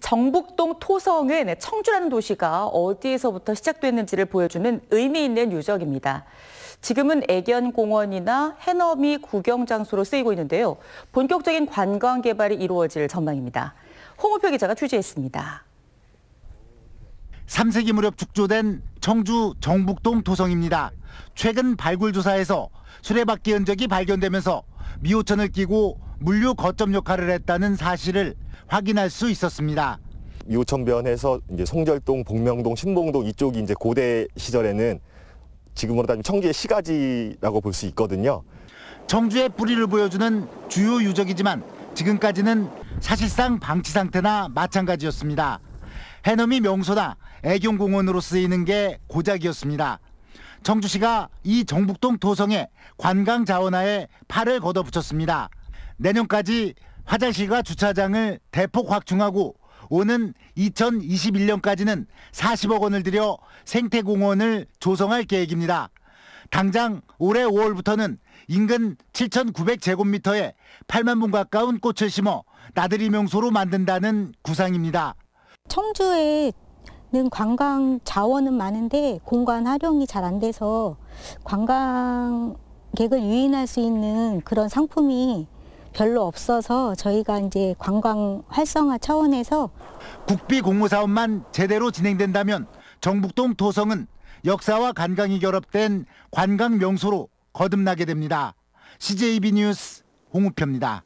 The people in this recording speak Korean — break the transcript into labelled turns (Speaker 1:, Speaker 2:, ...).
Speaker 1: 정북동 토성은 네, 청주라는 도시가 어디에서부터 시작됐는지를 보여주는 의미 있는 유적입니다. 지금은 애견공원이나 해넘이 구경 장소로 쓰이고 있는데요. 본격적인 관광 개발이 이루어질 전망입니다. 홍우표 기자가 취재했습니다.
Speaker 2: 3세기 무렵 축조된 청주 정북동 토성입니다. 최근 발굴 조사에서 수레바퀴 흔적이 발견되면서 미호천을 끼고 물류 거점 역할을 했다는 사실을 확인할 수 있었습니다.
Speaker 3: 요천변에서 이제 송절동, 복명동, 신봉동 이쪽이 이제 고대 시절에는 지금으로 따지면 청주의 시가지라고 볼 수 있거든요.
Speaker 2: 청주의 뿌리를 보여주는 주요 유적이지만 지금까지는 사실상 방치 상태나 마찬가지였습니다. 해넘이 명소나 애경공원으로 쓰이는 게 고작이었습니다. 청주시가 이 정북동 도성에 관광 자원화에 팔을 걷어붙였습니다. 내년까지 화장실과 주차장을 대폭 확충하고 오는 2021년까지는 40억 원을 들여 생태공원을 조성할 계획입니다. 당장 올해 5월부터는 인근 7,900제곱미터에 8만 분 가까운 꽃을 심어 나들이 명소로 만든다는 구상입니다.
Speaker 4: 청주에 는 관광 자원은 많은데 공간 활용이 잘 안 돼서 관광객을 유인할 수 있는 그런 상품이 별로 없어서 저희가 이제 관광 활성화 차원에서
Speaker 2: 국비 공모 사업만 제대로 진행된다면 정북동 도성은 역사와 관광이 결합된 관광 명소로 거듭나게 됩니다. CJB 뉴스 홍우표입니다.